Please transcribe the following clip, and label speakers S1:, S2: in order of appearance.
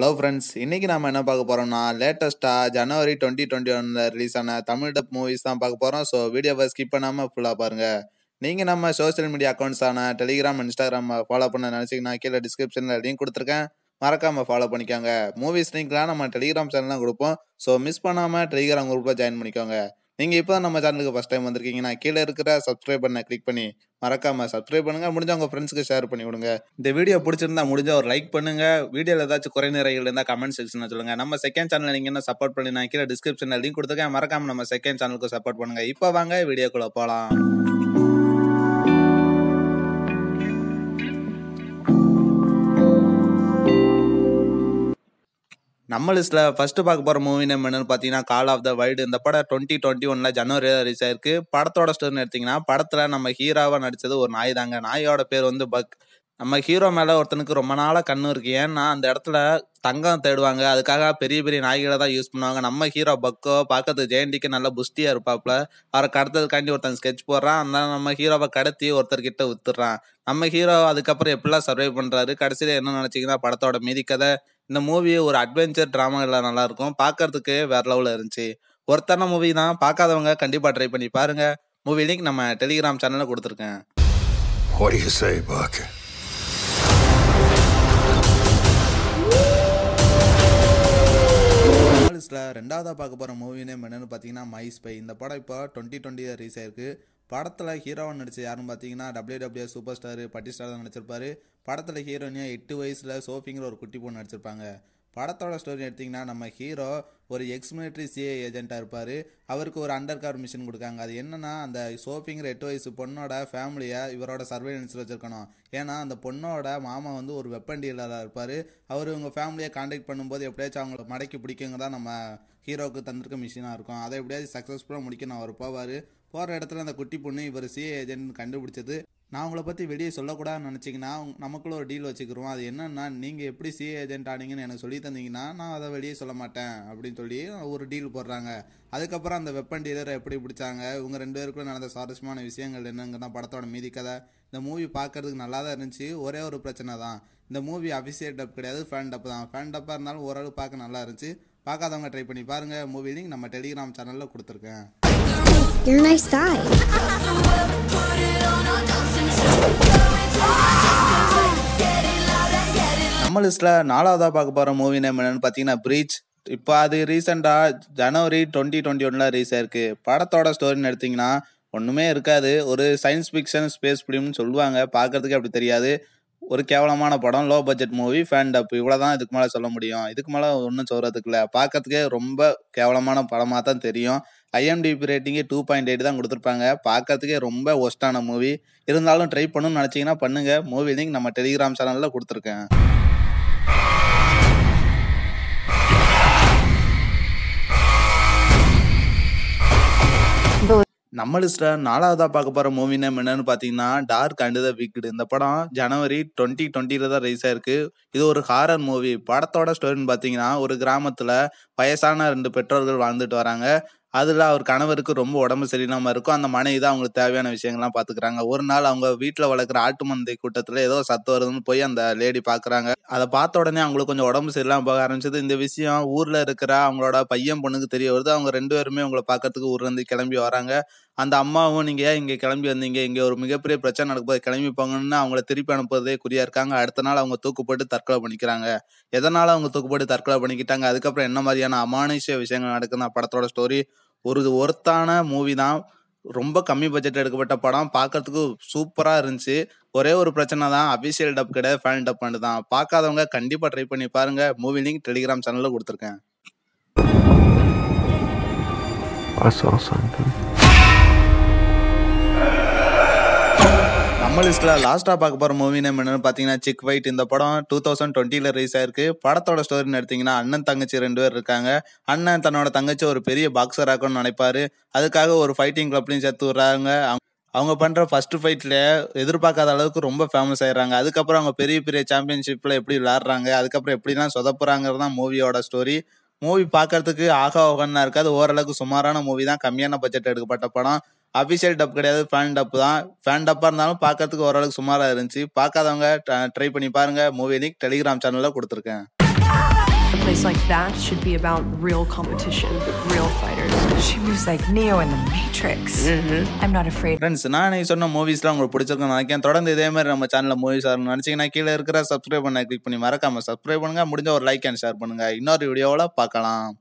S1: Hello friends இன்றைக்கி நம்ம என்ன பார்க்க போகிறோம்னா லேட்டஸ்ட்டாக ஜனவரி டுவெண்ட்டி டுவெண்ட்டி ஒனில் ரிலீஸ் ஆன தமிழ் டப் மூவிஸ் தான் பார்க்க போகிறோம் ஸோ வீடியோவை ஸ்கிப் பண்ணாமல் ஃபுல்லாக பாருங்கள் நீங்கள் நம்ம சோஷியல் மீடியா அக்கௌண்ட்ஸான டெலிகிராம் இன்ஸ்டாகிராம் ஃபாலோ பண்ண நினச்சிங்கன்னா கீழே டிஸ்கிரிப்ஷனில் லிங்க் கொடுத்துருக்கேன் மறக்காமல் ஃபாலோ பண்ணிக்கோங்க மூவிஸ் லிங்க்லாம் நம்ம டெலிகிராம் சேனல்லாம் கொடுப்போம் ஸோ மிஸ் பண்ணாமல் டெலிகிராம் குரூப்பில் ஜாயின் பண்ணிக்கோங்க நீங்கள் இப்போ தான் நம்ம சேனலுக்கு ஃபஸ்ட் டைம் வந்திருக்கீங்கன்னா கீழே இருக்கிற சப்ஸ்கிரைப் பண்ண கிளிக் பண்ணி மறக்காமல் சப்ஸ்கிரைப் பண்ணுங்கள் முடிஞ்ச உங்கள் ஃப்ரெண்ட்ஸுக்கு ஷேர் பண்ணி விடுங்க இந்த வீடியோ பிடிச்சிருந்தா முடிஞ்ச ஒரு லைக் பண்ணுங்கள் வீடியோவில் ஏதாச்சும் குறை நிறைகள் இருந்தால் கமெண்ட் செக்ஷனில் சொல்லுங்கள் நம்ம செகண்ட் சேனல் நீங்கள் என்ன சப்போர்ட் பண்ணி நான் கீழே டிஸ்கிரிப்ஷனில் லிங்க் கொடுத்துருக்கேன் மறக்காமல் நம்ம செகண்ட் சேனலுக்கு சப்போர்ட் பண்ணுங்கள் இப்போ வாங்க வீடியோக்குள்ளே போகலாம் நம்ம லிஸ்ட்ல ஃபர்ஸ்ட் பார்க்க போற மூவி நேம் என்னன்னு பார்த்தீங்கன்னா கால் ஆஃப் த வைல்டு இந்த படம் டுவெண்ட்டி டுவெண்ட்டி ஒன்ல ஜனவரி ரிலீஸ் ஆயிருக்கு படத்தோட ஸ்டோர்னு எடுத்தீங்கன்னா படத்துல நம்ம ஹீரோவாக நடிச்சது ஒரு நாய் தாங்க நாயோட பேர் வந்து பக் நம்ம ஹீரோ மேல ஒருத்தனுக்கு ரொம்ப நாளா கண்ணு இருக்கு ஏன்னா அந்த இடத்துல தங்கம் தேடுவாங்க அதுக்காக பெரிய பெரிய நாய்களை தான் யூஸ் பண்ணுவாங்க நம்ம ஹீரோ பக்கோ பார்க்கறதுக்கு ஜெயண்டிக்கு நல்லா புஷ்டியா இருப்பாப்ல அவரை கடத்ததுக்காண்டி ஒருத்தன் ஸ்கெட்ச் போடுறான் அந்த நம்ம ஹீரோவை கடத்தி ஒருத்தர்கிட்ட வித்துறான் நம்ம ஹீரோ அதுக்கப்புறம் எப்படிலாம் சர்வை பண்றாரு கடைசியில என்ன நினச்சிங்கன்னா படத்தோட மீதி கதை இந்த மூவி ஒரு அட்வென்ச்சர் ட்ராமாவில் நல்லாயிருக்கும் பார்க்கறதுக்கு வேற லெவலில் இருந்துச்சு ஒருத்தன மூவி தான் பார்க்காதவங்க கண்டிப்பாக ட்ரை பண்ணி பாருங்க மூவி லிங்க் நம்ம டெலிகிராம் சேனலில் கொடுத்துருக்கேன் லிஸ்ட்டில் ரெண்டாவதாக பார்க்க போகிற நேம் என்னென்னு பார்த்தீங்கன்னா மை ஸ்பை இந்த படம் இப்போ டுவெண்ட்டி டுவெண்ட்டி ரீஸ் ஆயிருக்கு படத்தில் ஹீரோவாக நடித்த யாருன்னு பார்த்தீங்கன்னா டபிள்யூ டபிள்யூ சூப்பர் ஸ்டார் பட்டி ஸ்டார் தான் நடிச்சிருப்பாரு படத்தில் ஹீரோனியாக எட்டு வயசில் சோஃபிங்கிற ஒரு குட்டி பொண்ணு நடிச்சிருப்பாங்க படத்தோட ஸ்டோரி எடுத்திங்கன்னா நம்ம ஹீரோ ஒரு எக்ஸ் மிலிட்ரி சிஏ ஏஜெண்ட்டாக இருப்பார் அவருக்கு ஒரு அண்டர் கவர் மிஷின் கொடுக்காங்க அது என்னென்னா அந்த சோஃபிங்கிற எட்டு வயசு பொண்ணோட ஃபேமிலியை இவரோட சர்வேலன்ஸில் வச்சுருக்கணும் ஏன்னா அந்த பொண்ணோட மாமா வந்து ஒரு வெப்பன் டீலராக இருப்பார் அவர் இவங்க ஃபேமிலியை காண்டாக்ட் பண்ணும்போது எப்படியாச்சும் அவங்கள மடக்கி பிடிக்குங்க தான் நம்ம ஹீரோவுக்கு தந்திருக்க மிஷினாக இருக்கும் அதை எப்படியாச்சும் சக்ஸஸ்ஃபுல்லாக முடிக்கணும் அவர் போவார் போகிற இடத்துல அந்த குட்டி பொண்ணு இவர் சிஏ ஏஜென்ட் கண்டுபிடிச்சது நான் உங்களை பற்றி வெளியே சொல்லக்கூடாதுன்னு நினச்சிங்கன்னா நமக்குள்ள ஒரு டீல் வச்சுக்கிறோம் அது என்னென்னா நீங்கள் எப்படி சிஏ ஏஜென்ட் ஆனீங்கன்னு எனக்கு சொல்லி தந்தீங்கன்னா நான் அதை வெளியே சொல்ல மாட்டேன் அப்படின்னு சொல்லி ஒரு டீல் போடுறாங்க அதுக்கப்புறம் அந்த வெப்பன் டீலரை எப்படி பிடிச்சாங்க இவங்க ரெண்டு பேருக்குள்ள நடந்த சுவாரஸ்யமான விஷயங்கள் என்னங்கிறதா படத்தோட மீதி கதை இந்த மூவி பார்க்குறதுக்கு நல்லா தான் இருந்துச்சு ஒரே ஒரு பிரச்சனை தான் இந்த மூவி அபிஷியல் டப் கிடையாது ஃபேன் டப் தான் ஃபேன் டப்பாக இருந்தாலும் ஓரளவு பார்க்க நல்லா இருந்துச்சு பார்க்காதவங்க ட்ரை பண்ணி பாருங்கள் மூவி லிங்க் நம்ம டெலிகிராம் சேனலில் கொடுத்துருக்கேன் You're a nice guy. லிஸ்ட்ல நாலாவதா பார்க்க போற மூவி நேம் என்னன்னு பாத்தீங்கன்னா பிரீச் இப்போ அது ரீசெண்டாக ஜனவரி டுவெண்ட்டி டுவெண்ட்டி ஒன்ல ரீஸ் ஆயிருக்கு படத்தோட ஸ்டோரின்னு எடுத்தீங்கன்னா ஒன்றுமே இருக்காது ஒரு சயின்ஸ் பிக்ஷன் ஸ்பேஸ் ஃபிலிம்னு சொல்லுவாங்க பாக்குறதுக்கு அப்படி தெரியாது ஒரு கேவலமான படம் low budget movie fan dub இவ்வளோ தான் இதுக்கு மேலே சொல்ல முடியும் இதுக்கு மேலே ஒன்றும் சொல்கிறதுக்கு இல்லை பார்க்கறதுக்கே ரொம்ப கேவலமான படமாக தான் தெரியும் ஐஎம்டிபி ரேட்டிங்கே டூ பாயிண்ட் எயிட் தான் கொடுத்துருப்பாங்க பார்க்கறதுக்கே ரொம்ப ஒஸ்டான மூவி இருந்தாலும் ட்ரை பண்ணணும்னு நினச்சிங்கன்னா பண்ணுங்கள் மூவி லிங்க் நம்ம டெலிகிராம் சேனலில் கொடுத்துருக்கேன் நம்ம லிஸ்ட்ல நாலாவதா பார்க்க போற மூவி நேம் என்னன்னு பாத்தீங்கன்னா டார்க் அண்ட் த விக்டு இந்த படம் ஜனவரி டுவெண்ட்டி டுவெண்ட்டில தான் ரிலீஸ் ஆயிருக்கு இது ஒரு ஹாரர் மூவி படத்தோட ஸ்டோரின்னு பாத்தீங்கன்னா ஒரு கிராமத்துல வயசான ரெண்டு பெற்றோர்கள் வாழ்ந்துட்டு வராங்க அதில் அவர் கணவருக்கு ரொம்ப உடம்பு சரியில்லாமல் இருக்கும் அந்த மனைவி தான் அவங்களுக்கு தேவையான விஷயங்கள்லாம் பார்த்துக்கிறாங்க ஒரு நாள் அவங்க வீட்டில் வளர்க்குற ஆட்டு மந்தை கூட்டத்தில் ஏதோ சத்து வருதுன்னு போய் அந்த லேடி பார்க்குறாங்க அதை பார்த்த உடனே அவங்களுக்கு கொஞ்சம் உடம்பு சரியில்லாமல் போக ஆரம்பிச்சது இந்த விஷயம் ஊரில் இருக்கிற அவங்களோட பையன் பொண்ணுக்கு தெரிய வருது அவங்க ரெண்டு பேருமே அவங்கள பார்க்கறதுக்கு ஊர்லேருந்து கிளம்பி வராங்க அந்த அம்மாவும் நீங்கள் ஏன் இங்கே கிளம்பி வந்தீங்க இங்கே ஒரு மிகப்பெரிய பிரச்சனை நடக்கும்போது கிளம்பி போங்கன்னு அவங்கள திருப்பி அனுப்புறதே குறியாக இருக்காங்க அடுத்த நாள் அவங்க தூக்கு போட்டு தற்கொலை பண்ணிக்கிறாங்க எதனால் அவங்க தூக்கு போட்டு தற்கொலை பண்ணிக்கிட்டாங்க அதுக்கப்புறம் என்ன மாதிரியான அமானுஷ்ய விஷயங்கள் நடக்குதுன்னா படத்தோட ஸ்டோரி ஒரு ஒருத்தான மூவி தான் ரொம்ப கம்மி பட்ஜெட் எடுக்கப்பட்ட படம் பார்க்கறதுக்கு சூப்பராக இருந்துச்சு ஒரே ஒரு பிரச்சனை தான் அபிஷியல் டப் கிடையாது ஃபேன் டப் தான் பார்க்காதவங்க கண்டிப்பாக ட்ரை பண்ணி பாருங்க மூவி லிங்க் டெலிகிராம் சேனலில் கொடுத்துருக்கேன் நம்ம லிஸ்ட்ல லாஸ்டா பார்க்க போற மூவி நேம் என்னன்னு பாத்தீங்கன்னா சிக் வைட் இந்த படம் டூ தௌசண்ட் டுவெண்ட்டில ரிலீஸ் ஆயிருக்கு படத்தோட ஸ்டோரின்னு எடுத்தீங்கன்னா அண்ணன் தங்கச்சி ரெண்டு பேர் இருக்காங்க அண்ணன் தன்னோட தங்கச்சி ஒரு பெரிய பாக்ஸர் ஆகணும்னு நினைப்பாரு அதுக்காக ஒரு ஃபைட்டிங் கிளப்லையும் சேர்த்து விடுறாங்க அவங்க பண்ணுற ஃபர்ஸ்ட் ஃபைட்டில் எதிர்பார்க்காத அளவுக்கு ரொம்ப ஃபேமஸ் ஆயிடுறாங்க அதுக்கப்புறம் அவங்க பெரிய பெரிய சாம்பியன்ஷிப்பில் எப்படி விளாட்றாங்க அதுக்கப்புறம் எப்படிலாம் சொதப்புறாங்கிறது தான் மூவியோட ஸ்டோரி மூவி பார்க்கறதுக்கு ஆகா ஓகன்னா இருக்காது ஓரளவுக்கு சுமாரான மூவி தான் கம்மியான பட்ஜெட் எடுக்கப்பட்ட படம் அபிஷியல் டப் கிடையாது ஃபேன் டப் தான் ஃபேன் டப்பாக இருந்தாலும் பார்க்கறதுக்கு ஓரளவுக்கு சுமாராக இருந்துச்சு பார்க்காதவங்க ட்ரை பண்ணி பாருங்க மூவி லிங்க் டெலிகிராம் சேனலில் கொடுத்துருக்கேன் A place like that should be about real competition, real fighters. She moves like Neo in the Matrix. Mm-hmm. I'm not afraid. Friends, movies நான் நீ சொன்ன மூவிஸ்லாம் உங்களுக்கு பிடிச்சிருக்கும் நினைக்கிறேன் தொடர்ந்து இதே மாதிரி நம்ம சேனலில் மூவிஸ் ஆகணும் நினச்சிங்கன்னா கீழே இருக்கிற சப்ஸ்கிரைப் பண்ண கிளிக் பண்ணி மறக்காம சப்ஸ்கிரைப் பண்ணுங்க முடிஞ்ச ஒரு லைக் அண்ட் ஷேர் பண்ணுங்க இன்னொரு வீடியோவில் பார்க்கலாம்